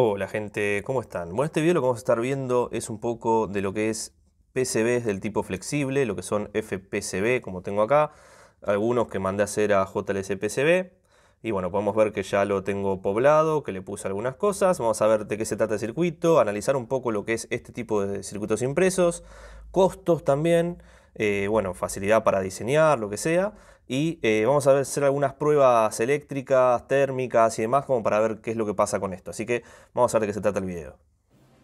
Hola gente, ¿cómo están? Bueno, este video lo que vamos a estar viendo es un poco de lo que es PCBs del tipo flexible, lo que son FPCB como tengo acá, algunos que mandé a hacer a PCB y bueno, podemos ver que ya lo tengo poblado, que le puse algunas cosas, vamos a ver de qué se trata el circuito, analizar un poco lo que es este tipo de circuitos impresos, costos también, eh, bueno, facilidad para diseñar, lo que sea. Y eh, vamos a hacer algunas pruebas eléctricas, térmicas y demás, como para ver qué es lo que pasa con esto. Así que vamos a ver de qué se trata el video.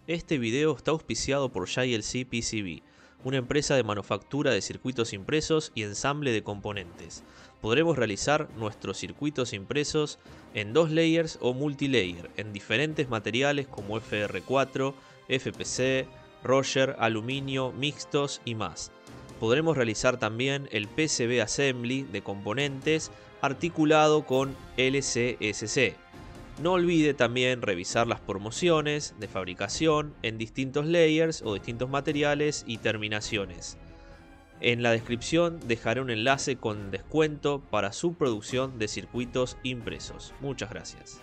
Este video está auspiciado por JLC PCB, una empresa de manufactura de circuitos impresos y ensamble de componentes. Podremos realizar nuestros circuitos impresos en dos layers o multilayer, en diferentes materiales como FR4, FPC, Roger, aluminio, mixtos y más podremos realizar también el PCB Assembly de componentes articulado con LCSC. No olvide también revisar las promociones de fabricación en distintos layers o distintos materiales y terminaciones. En la descripción dejaré un enlace con descuento para su producción de circuitos impresos. Muchas gracias.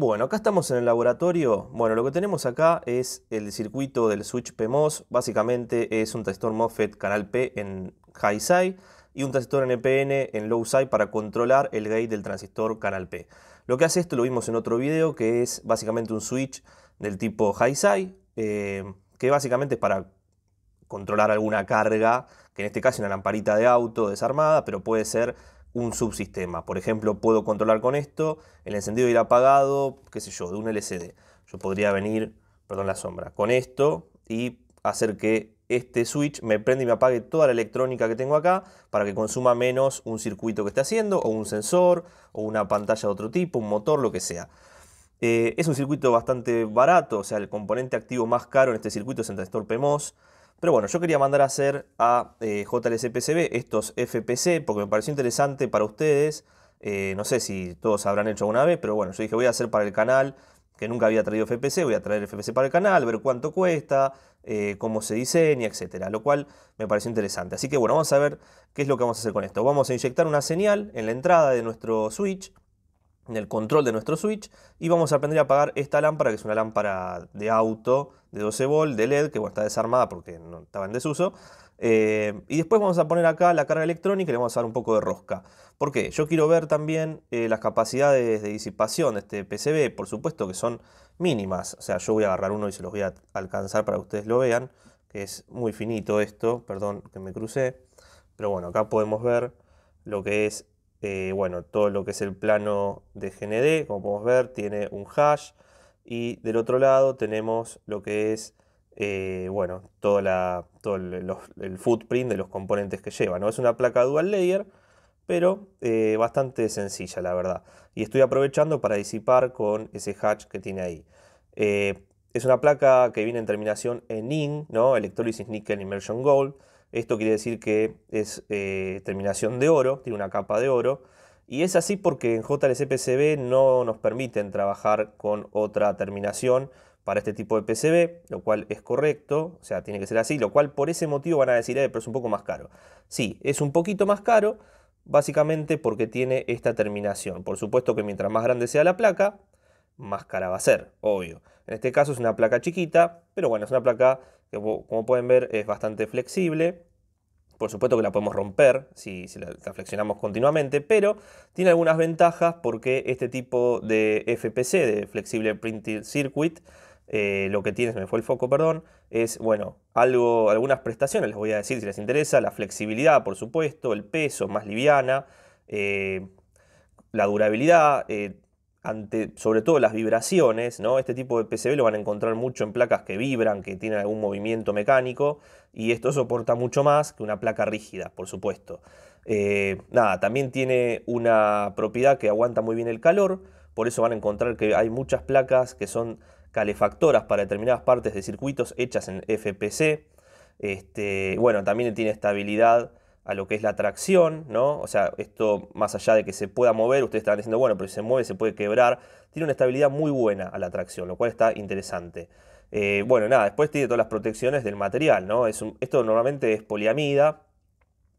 Bueno, acá estamos en el laboratorio. Bueno, lo que tenemos acá es el circuito del switch PMOS. Básicamente es un transistor MOSFET canal P en high side y un transistor NPN en low side para controlar el gate del transistor canal P. Lo que hace esto lo vimos en otro video que es básicamente un switch del tipo high side eh, que básicamente es para controlar alguna carga, que en este caso es una lamparita de auto desarmada, pero puede ser un subsistema. Por ejemplo, puedo controlar con esto el encendido el apagado, qué sé yo, de un LCD. Yo podría venir, perdón la sombra, con esto y hacer que este switch me prenda y me apague toda la electrónica que tengo acá para que consuma menos un circuito que esté haciendo o un sensor o una pantalla de otro tipo, un motor, lo que sea. Eh, es un circuito bastante barato, o sea, el componente activo más caro en este circuito es el transistor PMOS. Pero bueno, yo quería mandar a hacer a eh, JLCPCB estos FPC porque me pareció interesante para ustedes. Eh, no sé si todos habrán hecho alguna vez, pero bueno, yo dije voy a hacer para el canal que nunca había traído FPC, voy a traer FPC para el canal, ver cuánto cuesta, eh, cómo se diseña, etcétera, lo cual me pareció interesante. Así que bueno, vamos a ver qué es lo que vamos a hacer con esto. Vamos a inyectar una señal en la entrada de nuestro switch en el control de nuestro switch y vamos a aprender a apagar esta lámpara que es una lámpara de auto de 12 volt de LED que bueno, está desarmada porque no estaba en desuso eh, y después vamos a poner acá la carga electrónica y le vamos a dar un poco de rosca porque yo quiero ver también eh, las capacidades de disipación de este PCB por supuesto que son mínimas o sea yo voy a agarrar uno y se los voy a alcanzar para que ustedes lo vean que es muy finito esto perdón que me crucé pero bueno acá podemos ver lo que es eh, bueno, todo lo que es el plano de GND, como podemos ver, tiene un hash. Y del otro lado tenemos lo que es, eh, bueno, todo el, footprint de los componentes que lleva. ¿no? Es una placa dual layer, pero eh, bastante sencilla, la verdad. Y estoy aprovechando para disipar con ese hash que tiene ahí. es una placa que viene en terminación en IN, ¿no? Electrolysis Nickel Immersion Gold. Esto quiere decir que es eh, terminación de oro, tiene una capa de oro. Y es así porque en JLC-PCB no nos permiten trabajar con otra terminación para este tipo de PCB, lo cual es correcto, o sea, tiene que ser así, lo cual por ese motivo van a decir, eh, pero es un poco más caro. Sí, es un poquito más caro, básicamente porque tiene esta terminación. Por supuesto que mientras más grande sea la placa, más cara va a ser, obvio. En este caso es una placa chiquita, pero bueno, es una placa que como pueden ver es bastante flexible. Por supuesto que la podemos romper si, la, flexionamos continuamente, pero tiene algunas ventajas porque este tipo de FPC, de Flexible Printed Circuit, eh, lo que tiene, se me fue el foco, perdón, es, bueno, algo, algunas prestaciones, les voy a decir si les interesa, la flexibilidad, por supuesto, el peso, más liviana, eh, la durabilidad, eh, sobre todo las vibraciones, Este tipo de PCB lo van a encontrar mucho en placas que vibran, que tienen algún movimiento mecánico, y esto soporta mucho más que una placa rígida, por supuesto. Eh, nada, también tiene una propiedad que aguanta muy bien el calor, por eso van a encontrar que hay muchas placas que son calefactoras para determinadas partes de circuitos hechas en FPC. Este, bueno, también tiene estabilidad a lo que es la tracción, ¿no? O sea, esto más allá de que se pueda mover, ustedes están diciendo, bueno, pero si se mueve se puede quebrar, tiene una estabilidad muy buena a la tracción, lo cual está interesante. Eh, bueno, nada, después tiene todas las protecciones del material, ¿no? Es esto normalmente es poliamida,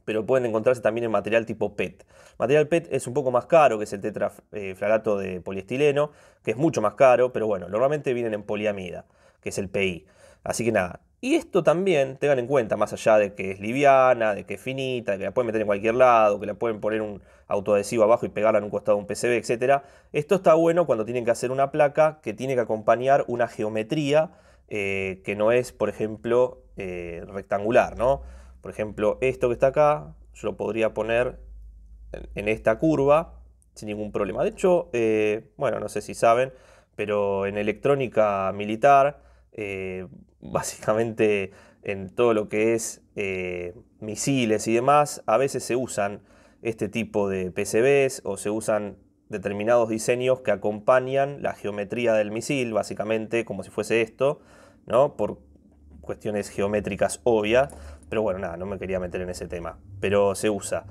pero pueden encontrarse también en material tipo PET. Material PET es un poco más caro, que es el tetraflagato eh, de poliestileno, que es mucho más caro, pero bueno, normalmente vienen en poliamida, que es el PI. Así que nada. Y esto también, tengan en cuenta, más allá de que es liviana, de que es finita, de que la pueden meter en cualquier lado, que la pueden poner un autoadhesivo abajo y pegarla en un costado de un PCB, etcétera. Esto está bueno cuando tienen que hacer una placa que tiene que acompañar una geometría eh, que no es, por ejemplo, eh, rectangular, ¿no? Por ejemplo, esto que está acá, yo lo podría poner en esta curva sin ningún problema. De hecho, eh, bueno, no sé si saben, pero en electrónica militar eh, básicamente en todo lo que es eh, misiles y demás, a veces se usan este tipo de PCBs o se usan determinados diseños que acompañan la geometría del misil, básicamente como si fuese esto, ¿no? Por cuestiones geométricas obvias, pero bueno, nada, no me quería meter en ese tema, pero se usa.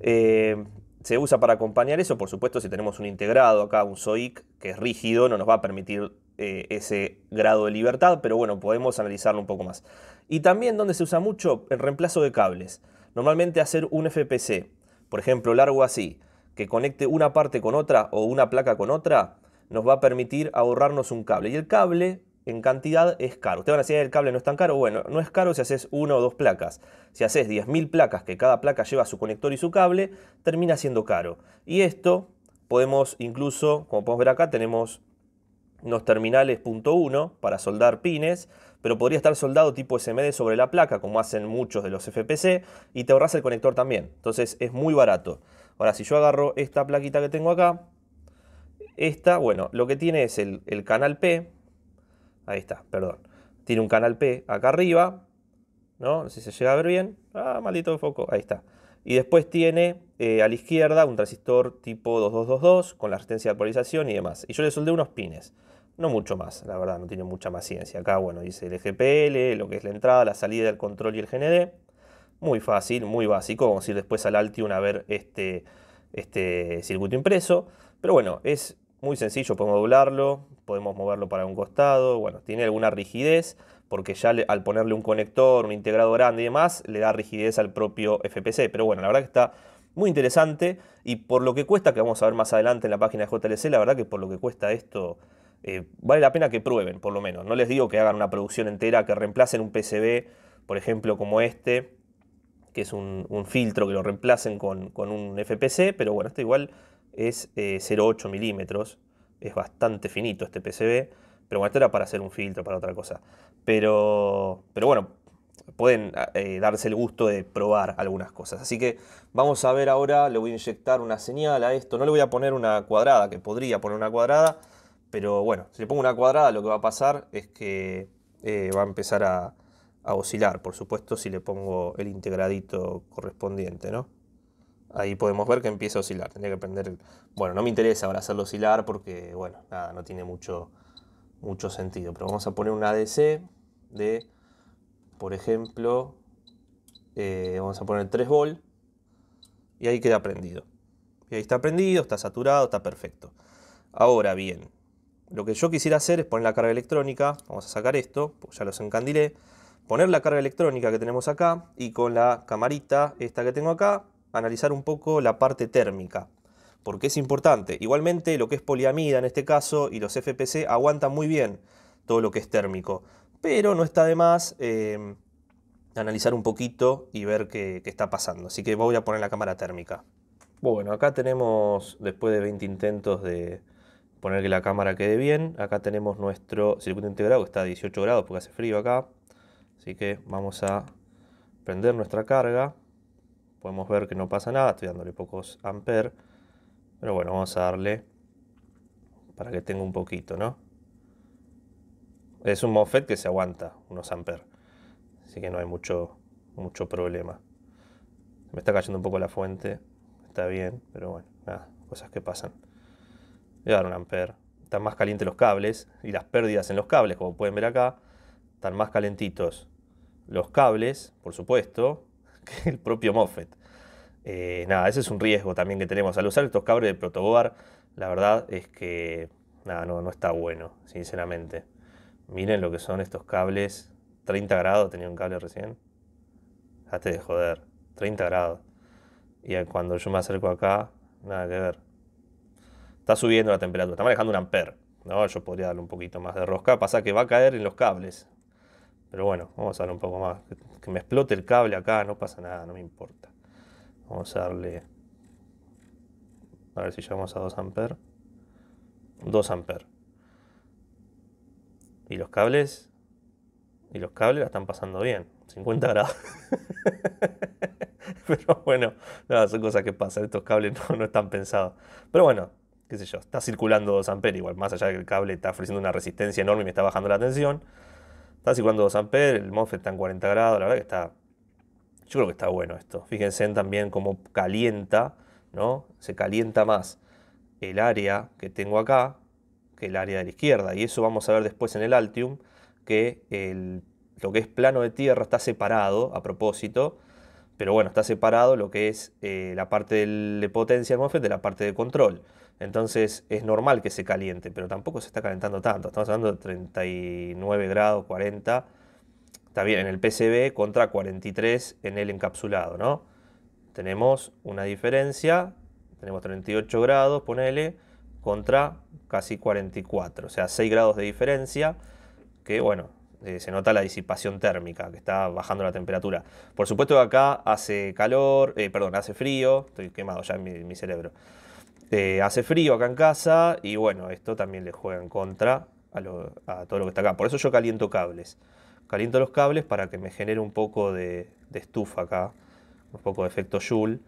Eh, se usa para acompañar eso, por supuesto, si tenemos un integrado acá, un SOIC, que es rígido, no nos va a permitir eh, ese grado de libertad, pero bueno, podemos analizarlo un poco más. Y también donde se usa mucho el reemplazo de cables. Normalmente hacer un FPC, por ejemplo, largo así, que conecte una parte con otra o una placa con otra, nos va a permitir ahorrarnos un cable. Y el cable en cantidad es caro. Ustedes van a decir, ah, el cable no es tan caro. Bueno, no es caro si haces una o dos placas. Si haces 10.000 placas, que cada placa lleva su conector y su cable, termina siendo caro. Y esto podemos incluso, como podemos ver acá, tenemos unos terminales punto uno para soldar pines, pero podría estar soldado tipo SMD sobre la placa, como hacen muchos de los FPC, y te ahorras el conector también. Entonces es muy barato. Ahora, si yo agarro esta plaquita que tengo acá, esta, bueno, lo que tiene es el, canal P, ahí está, perdón, tiene un canal P acá arriba, ¿no? sé si se llega a ver bien, ah, maldito foco, ahí está. Y después tiene eh, a la izquierda un transistor tipo 2222 con la resistencia de polarización y demás. Y yo le soldé unos pines. No mucho más, la verdad, no tiene mucha más ciencia. Acá, bueno, dice el EGPL, lo que es la entrada, la salida, del control y el GND. Muy fácil, muy básico. Vamos a ir después al Altium a ver este, este circuito impreso. Pero bueno, es muy sencillo, podemos doblarlo, podemos moverlo para un costado. Bueno, tiene alguna rigidez porque ya al ponerle un conector, un integrador grande y demás, le da rigidez al propio FPC. Pero bueno, la verdad que está muy interesante y por lo que cuesta, que vamos a ver más adelante en la página de JLC, la verdad que por lo que cuesta esto eh, vale la pena que prueben, por lo menos. No les digo que hagan una producción entera, que reemplacen un PCB, por ejemplo, como este, que es un, filtro que lo reemplacen con, un FPC, pero bueno, este igual es 0,8 eh, milímetros, es bastante finito este PCB, pero bueno, esto era para hacer un filtro, para otra cosa. Pero, pero bueno, pueden eh, darse el gusto de probar algunas cosas. Así que vamos a ver ahora, le voy a inyectar una señal a esto. No le voy a poner una cuadrada, que podría poner una cuadrada, pero bueno, si le pongo una cuadrada, lo que va a pasar es que eh, va a empezar a, oscilar, por supuesto, si le pongo el integradito correspondiente, ¿no? Ahí podemos ver que empieza a oscilar. Tendría que aprender. Bueno, no me interesa ahora hacerlo oscilar porque, bueno, nada, no tiene mucho, mucho sentido. Pero vamos a poner un ADC de, por ejemplo, eh, vamos a poner 3 v y ahí queda prendido. Y ahí está prendido, está saturado, está perfecto. Ahora bien, lo que yo quisiera hacer es poner la carga electrónica, vamos a sacar esto, ya los encandilé, poner la carga electrónica que tenemos acá y con la camarita esta que tengo acá, analizar un poco la parte térmica, porque es importante. Igualmente lo que es poliamida en este caso y los FPC aguantan muy bien todo lo que es térmico, pero no está de más eh, analizar un poquito y ver qué, qué está pasando. Así que voy a poner la cámara térmica. Bueno, acá tenemos después de 20 intentos de, poner que la cámara quede bien. Acá tenemos nuestro circuito integrado que está a 18 grados porque hace frío acá. Así que vamos a prender nuestra carga. Podemos ver que no pasa nada, estoy dándole pocos amperes. Pero bueno, vamos a darle para que tenga un poquito, ¿no? Es un MOSFET que se aguanta unos amperes. Así que no hay mucho, mucho problema. Me está cayendo un poco la fuente. Está bien, pero bueno, nada, cosas que pasan voy a un Están más calientes los cables y las pérdidas en los cables, como pueden ver acá, están más calentitos los cables, por supuesto, que el propio MOSFET. Eh, nada, ese es un riesgo también que tenemos. Al usar estos cables de protoboard, la verdad es que nada, no, está bueno, sinceramente. Miren lo que son estos cables. 30 grados tenía un cable recién. Date de joder. 30 grados. Y cuando yo me acerco acá, nada que ver. Está subiendo la temperatura, está manejando un amper. ¿no? Yo podría darle un poquito más de rosca. Pasa que va a caer en los cables. Pero bueno, vamos a darle un poco más. Que me explote el cable acá, no pasa nada, no me importa. Vamos a darle... A ver si llegamos a 2 amper. 2 amper. Y los cables... Y los cables la están pasando bien. 50 grados. Pero bueno, son cosas que pasan. Estos cables no, no están pensados. Pero bueno, qué sé yo, está circulando 2 a igual más allá de que el cable está ofreciendo una resistencia enorme y me está bajando la tensión, está circulando 2 a el MOSFET está en 40 grados, la verdad que está, yo creo que está bueno esto. Fíjense también cómo calienta, ¿no? Se calienta más el área que tengo acá que el área de la izquierda, y eso vamos a ver después en el Altium, que lo que es plano de tierra está separado a propósito, pero bueno, está separado lo que es eh, la parte de potencia del MOSFET de la parte de control. Entonces es normal que se caliente, pero tampoco se está calentando tanto. Estamos hablando de 39 grados, 40. Está bien, en el PCB contra 43 en el encapsulado, ¿no? Tenemos una diferencia, tenemos 38 grados, ponele, contra casi 44, o sea, 6 grados de diferencia, que bueno, eh, se nota la disipación térmica, que está bajando la temperatura. Por supuesto que acá hace calor, eh, perdón, hace frío, estoy quemado ya en mi cerebro hace frío acá en casa y bueno, esto también le juega en contra a, todo lo que está acá. Por eso yo caliento cables. Caliento los cables para que me genere un poco de, estufa acá, un poco de efecto Joule.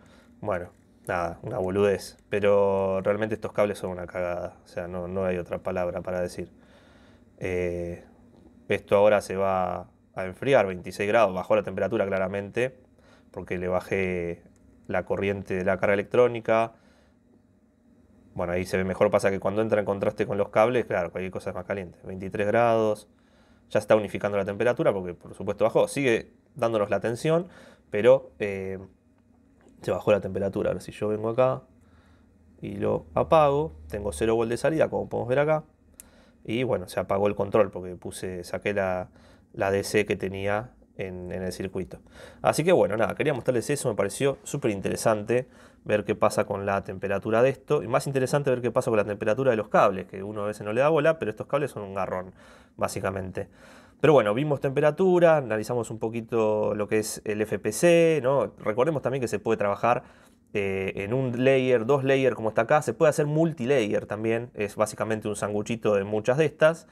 Bueno, nada, una boludez. Pero realmente estos cables son una cagada. O sea, no, hay otra palabra para decir. Eh, esto ahora se va a enfriar, 26 grados, bajó la temperatura claramente, porque le bajé la corriente de la carga electrónica, bueno, ahí se ve mejor, pasa que cuando entra en contraste con los cables, claro, cualquier cosa es más caliente. 23 grados, ya está unificando la temperatura porque por supuesto bajó. Sigue dándonos la tensión, pero eh, se bajó la temperatura. ver si yo vengo acá y lo apago, tengo 0 volt de salida, como podemos ver acá. Y bueno, se apagó el control porque puse, saqué la, la DC que tenía en, en, el circuito. Así que bueno, nada, quería mostrarles eso, me pareció súper interesante ver qué pasa con la temperatura de esto. Y más interesante ver qué pasa con la temperatura de los cables, que uno a veces no le da bola, pero estos cables son un garrón, básicamente. Pero bueno, vimos temperatura, analizamos un poquito lo que es el FPC, Recordemos también que se puede trabajar eh, en un layer, dos layer como está acá, se puede hacer multilayer también, es básicamente un sanguchito de muchas de estas.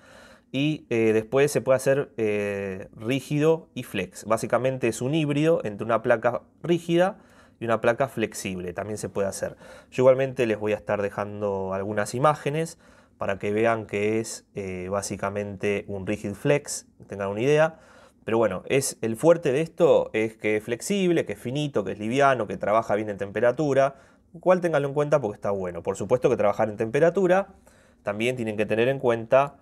Y eh, después se puede hacer eh, rígido y flex. Básicamente es un híbrido entre una placa rígida y una placa flexible, también se puede hacer. Yo igualmente les voy a estar dejando algunas imágenes para que vean que es eh, básicamente un rigid flex, tengan una idea. Pero bueno, es, el fuerte de esto es que es flexible, que es finito, que es liviano, que trabaja bien en temperatura. Cual tenganlo en cuenta porque está bueno. Por supuesto que trabajar en temperatura también tienen que tener en cuenta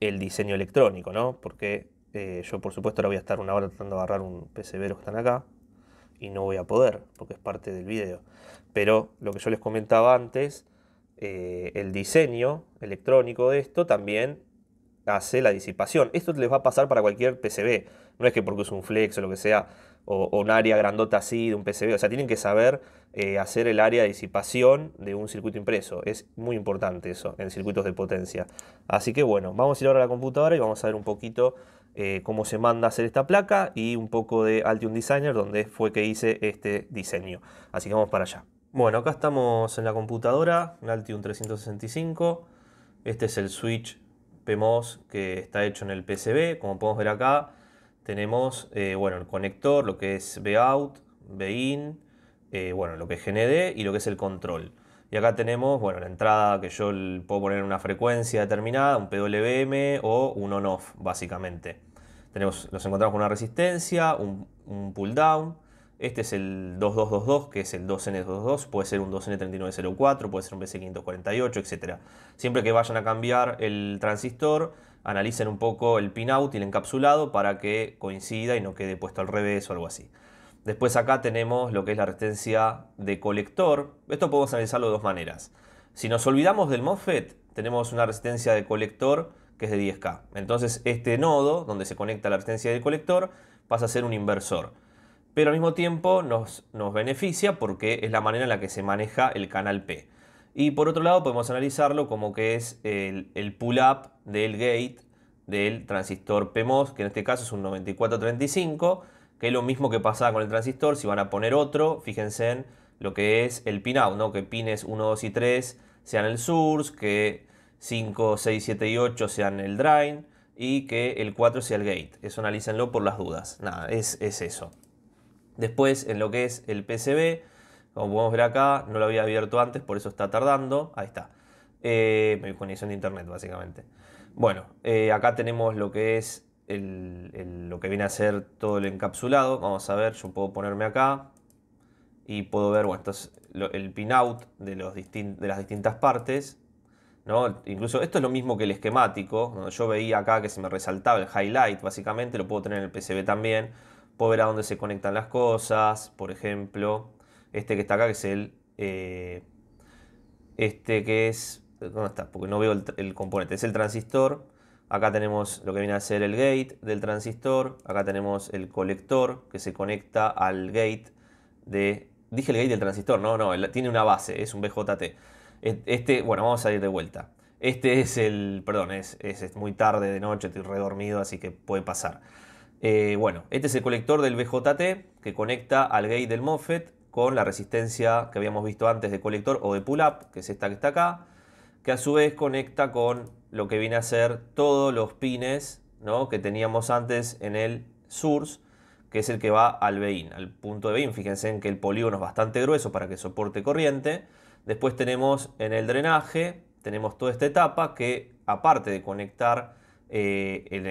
el diseño electrónico, ¿no? Porque eh, yo por supuesto ahora voy a estar una hora tratando de agarrar un PCB que están acá y no voy a poder, porque es parte del video. Pero lo que yo les comentaba antes, eh, el diseño electrónico de esto también hace la disipación. Esto les va a pasar para cualquier PCB. No es que porque es un flex o lo que sea, o, un área grandota así de un PCB. O sea, tienen que saber eh, hacer el área de disipación de un circuito impreso. Es muy importante eso en circuitos de potencia. Así que bueno, vamos a ir ahora a la computadora y vamos a ver un poquito eh, cómo se manda a hacer esta placa y un poco de Altium Designer, donde fue que hice este diseño. Así que vamos para allá. Bueno, acá estamos en la computadora, un Altium 365. Este es el switch PMOS que está hecho en el PCB. Como podemos ver acá, tenemos eh, bueno, el conector, lo que es Vout, Vin, eh, bueno, lo que es GND y lo que es el control. Y acá tenemos, bueno, la entrada que yo puedo poner una frecuencia determinada, un PWM o un on-off, básicamente. Tenemos, los encontramos con una resistencia, un, pull-down. Este es el 2222, que es el 2N22, puede ser un 2N3904, puede ser un BC548, etc. Siempre que vayan a cambiar el transistor, analicen un poco el pinout y el encapsulado para que coincida y no quede puesto al revés o algo así. Después acá tenemos lo que es la resistencia de colector. Esto podemos analizarlo de dos maneras. Si nos olvidamos del MOSFET, tenemos una resistencia de colector que es de 10K. Entonces este nodo, donde se conecta la resistencia del colector, pasa a ser un inversor. Pero al mismo tiempo nos, nos beneficia porque es la manera en la que se maneja el canal P. Y por otro lado podemos analizarlo como que es el, el pull-up del gate del transistor PMOS, que en este caso es un 9435, que es lo mismo que pasaba con el transistor, si van a poner otro, fíjense en lo que es el pinout, ¿no? que pines 1, 2 y 3 sean el source, que 5, 6, 7 y 8 sean el drain y que el 4 sea el gate. Eso analícenlo por las dudas. Nada, es, eso. Después en lo que es el PCB, como podemos ver acá, no lo había abierto antes, por eso está tardando. Ahí está. Eh, mi conexión de internet, básicamente. Bueno, eh, acá tenemos lo que es lo que viene a ser todo el encapsulado. Vamos a ver, yo puedo ponerme acá y puedo ver, bueno, esto el pinout de, las distintas partes. ¿no? Incluso esto es lo mismo que el esquemático. Yo veía acá que se me resaltaba el highlight, básicamente, lo puedo tener en el PCB también. Puedo ver a dónde se conectan las cosas, por ejemplo. Este que está acá, que es el... Eh, este que es... ¿Dónde está? Porque no veo el componente. Es el transistor Acá tenemos lo que viene a ser el gate del transistor. Acá tenemos el colector que se conecta al gate de... Dije el gate del transistor, no, no, tiene una base, es un BJT. Este, bueno, vamos a ir de vuelta. Este es el, perdón, es, muy tarde de noche, estoy redormido, así que puede pasar. Eh, bueno, este es el colector del BJT que conecta al gate del MOSFET con la resistencia que habíamos visto antes de colector o de pull-up, que es esta que está acá, que a su vez conecta con lo que viene a ser todos los pines que teníamos antes en el source, que es el que va al vein, al punto de Bein. Fíjense en que el polígono es bastante grueso para que soporte corriente. Después tenemos en el drenaje, tenemos toda esta etapa que aparte de conectar eh, en,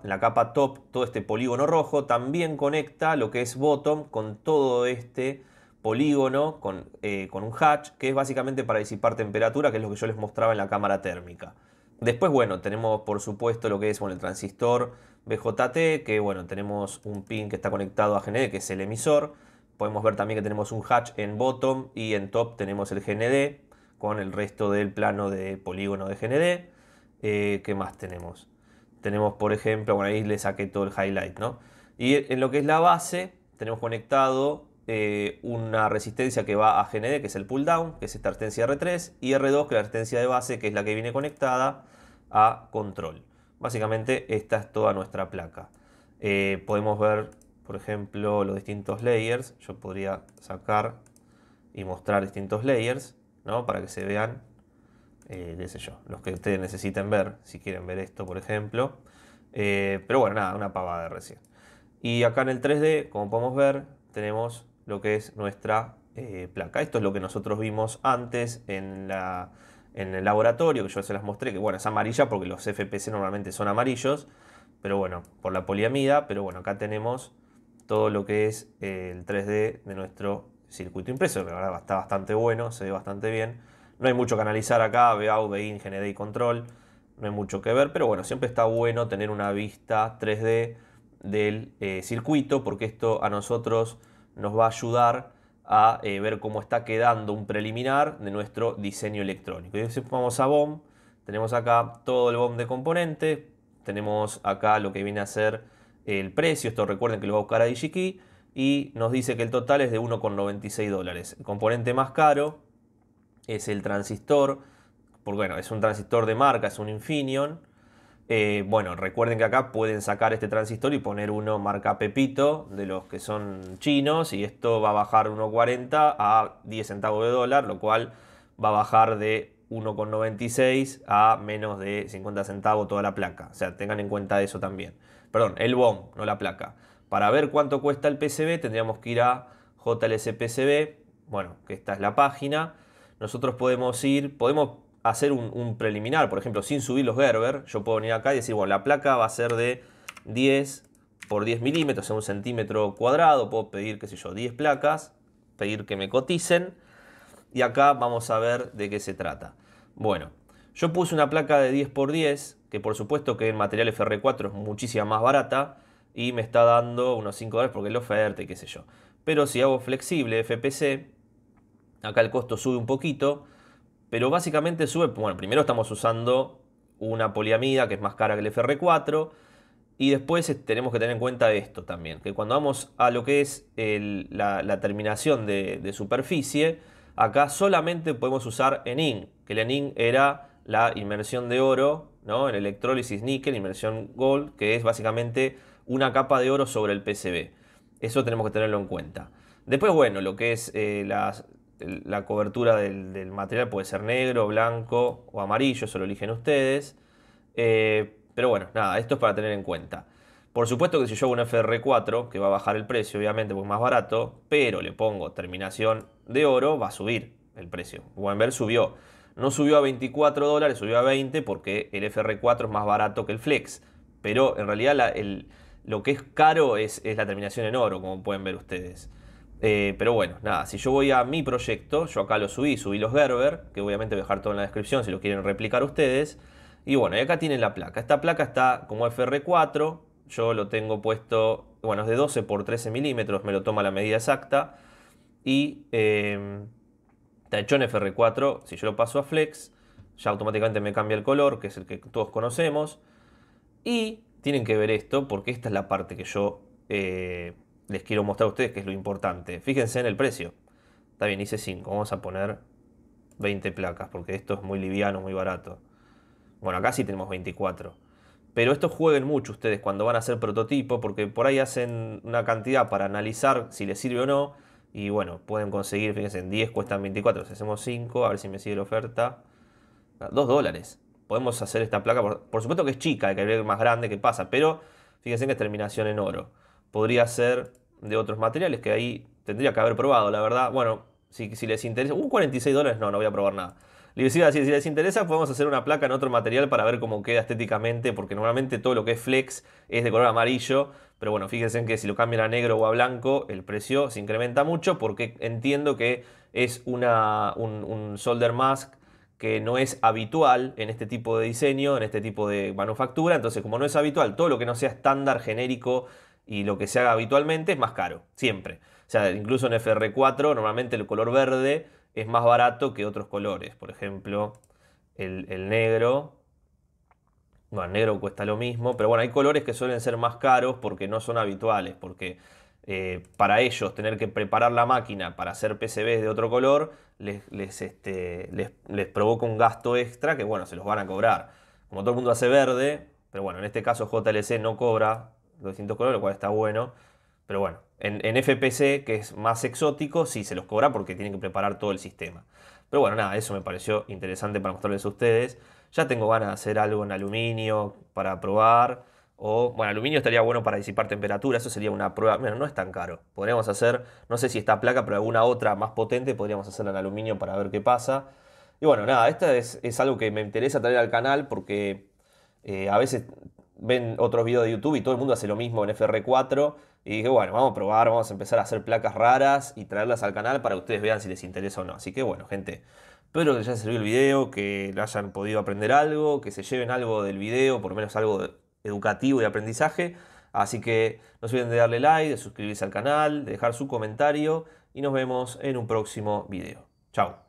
la capa top todo este polígono rojo, también conecta lo que es bottom con todo este polígono, con, eh, con un hatch, que es básicamente para disipar temperatura, que es lo que yo les mostraba en la cámara térmica. Después, bueno, tenemos por supuesto lo que es el transistor BJT, que bueno, tenemos un pin que está conectado a GND, que es el emisor. Podemos ver también que tenemos un hatch en bottom y en top tenemos el GND con el resto del plano de polígono de GND. Eh, ¿Qué más tenemos? Tenemos, por ejemplo, bueno, ahí le saqué todo el highlight, ¿no? Y en lo que es la base, tenemos conectado eh, una resistencia que va a GND, que es el pull down, que es esta resistencia R3, y R2, que es la resistencia de base, que es la que viene conectada a control. Básicamente esta es toda nuestra placa. Eh, podemos ver, por ejemplo, los distintos layers. Yo podría sacar y mostrar distintos layers, ¿no? Para que se vean, eh, qué sé yo, los que ustedes necesiten ver, si quieren ver esto, por ejemplo. pero bueno, nada, una pavada recién. Y acá en el 3D, como podemos ver, tenemos lo que es nuestra eh, placa. Esto es lo que nosotros vimos antes en, la, en el laboratorio, que yo se las mostré, que bueno, es amarilla porque los FPC normalmente son amarillos, pero bueno, por la poliamida, pero bueno, acá tenemos todo lo que es eh, el 3D de nuestro circuito impreso, que la verdad está bastante bueno, se ve bastante bien. No hay mucho que analizar acá, VAU, VIN, GND y control, no hay mucho que ver, pero bueno, siempre está bueno tener una vista 3D del eh, circuito, porque esto a nosotros nos va a ayudar a eh, ver cómo está quedando un preliminar de nuestro diseño electrónico. Y si vamos a BOM, tenemos acá todo el BOM de componente, tenemos acá lo que viene a ser el precio, esto recuerden que lo va a buscar a DigiKey, y nos dice que el total es de 1,96 dólares. El componente más caro es el transistor, porque bueno, es un transistor de marca, es un Infineon, eh, bueno, recuerden que acá pueden sacar este transistor y poner uno marca Pepito de los que son chinos y esto va a bajar 1.40 a 10 centavos de dólar, lo cual va a bajar de 1.96 a menos de 50 centavos toda la placa. O sea, tengan en cuenta eso también. Perdón, el BOM, no la placa. Para ver cuánto cuesta el PCB tendríamos que ir a JLS PCB, bueno, que esta es la página. Nosotros podemos ir, podemos hacer un, preliminar, por ejemplo, sin subir los Gerber, yo puedo venir acá y decir, bueno, la placa va a ser de 10 por 10 milímetros, es un centímetro cuadrado, puedo pedir, qué sé yo, 10 placas, pedir que me coticen, y acá vamos a ver de qué se trata. Bueno, yo puse una placa de 10 por 10, que por supuesto que en material FR4 es muchísima más barata, y me está dando unos 5 dólares porque es la oferta y qué sé yo. Pero si hago flexible FPC, acá el costo sube un poquito, pero básicamente sube, bueno, primero estamos usando una poliamida que es más cara que el FR4. Y después este, tenemos que tener en cuenta esto también, que cuando vamos a lo que es la, terminación de, superficie, acá solamente podemos usar enin, que el ening era la inmersión de oro, ¿no? en electrólisis níquel, inmersión gold, que es básicamente una capa de oro sobre el PCB. Eso tenemos que tenerlo en cuenta. Después, bueno, lo que es eh, las, la cobertura del, material puede ser negro, blanco o amarillo, eso lo eligen ustedes. Eh, pero bueno, nada, esto es para tener en cuenta. Por supuesto que si yo hago un FR4, que va a bajar el precio, obviamente, porque es más barato, pero le pongo terminación de oro, va a subir el precio. Pueden ver, subió. No subió a 24 dólares, subió a 20 porque el FR4 es más barato que el Flex. Pero en realidad lo que es caro es la terminación en oro, como pueden ver ustedes. Eh, pero bueno, nada, si yo voy a mi proyecto, yo acá lo subí, subí los Gerber, que obviamente voy a dejar todo en la descripción si lo quieren replicar ustedes. Y bueno, y acá tienen la placa. Esta placa está como FR4, yo lo tengo puesto, bueno, es de 12 por 13 milímetros, me lo toma la medida exacta. Y em, está hecho en FR4, si yo lo paso a Flex, ya automáticamente me cambia el color, que es el que todos conocemos. Y tienen que ver esto, porque esta es la parte que yo... Eh, les quiero mostrar a ustedes que es lo importante. Fíjense en el precio. Está bien, hice 5. Vamos a poner 20 placas porque esto es muy liviano, muy barato. Bueno, acá sí tenemos 24. Pero esto jueguen mucho ustedes cuando van a hacer prototipo porque por ahí hacen una cantidad para analizar si les sirve o no. Y bueno, pueden conseguir, fíjense, en 10 cuestan 24. Si hacemos 5, a ver si me sigue la oferta. 2 dólares. Podemos hacer esta placa, por, por supuesto que es chica, hay que ver más grande que pasa, pero fíjense que es terminación en oro podría ser de otros materiales, que ahí tendría que haber probado, la verdad. Bueno, si, les interesa, un uh, 46 dólares, no, no voy a probar nada. Le si les interesa, podemos hacer una placa en otro material para ver cómo queda estéticamente, porque normalmente todo lo que es flex es de color amarillo, pero bueno, fíjense en que si lo cambian a negro o a blanco, el precio se incrementa mucho, porque entiendo que es una, un solder mask que no es habitual en este tipo de diseño, en este tipo de manufactura. Entonces, como no es habitual, todo lo que no sea estándar, genérico, y lo que se haga habitualmente es más caro, siempre. O sea, incluso en FR4 normalmente el color verde es más barato que otros colores. Por ejemplo, el, negro. Bueno, el negro cuesta lo mismo, pero bueno, hay colores que suelen ser más caros porque no son habituales, porque eh, para ellos tener que preparar la máquina para hacer PCBs de otro color les, este, les, les, provoca un gasto extra que bueno, se los van a cobrar. Como todo el mundo hace verde, pero bueno, en este caso JLC no cobra los distintos colores, lo cual está bueno. Pero bueno, en, FPC, que es más exótico, sí se los cobra porque tienen que preparar todo el sistema. Pero bueno, nada, eso me pareció interesante para mostrarles a ustedes. Ya tengo ganas de hacer algo en aluminio para probar. O, bueno, aluminio estaría bueno para disipar temperatura, eso sería una prueba. Bueno, no es tan caro. Podríamos hacer, no sé si esta placa, pero alguna otra más potente podríamos hacerla en aluminio para ver qué pasa. Y bueno, nada, esto es, algo que me interesa traer al canal porque eh, a veces ven otros videos de YouTube y todo el mundo hace lo mismo en FR4. Y dije, bueno, vamos a probar, vamos a empezar a hacer placas raras y traerlas al canal para que ustedes vean si les interesa o no. Así que bueno, gente, espero que les haya servido el video, que hayan podido aprender algo, que se lleven algo del video, por lo menos algo educativo y aprendizaje. Así que no se olviden de darle like, de suscribirse al canal, de dejar su comentario y nos vemos en un próximo video. Chao.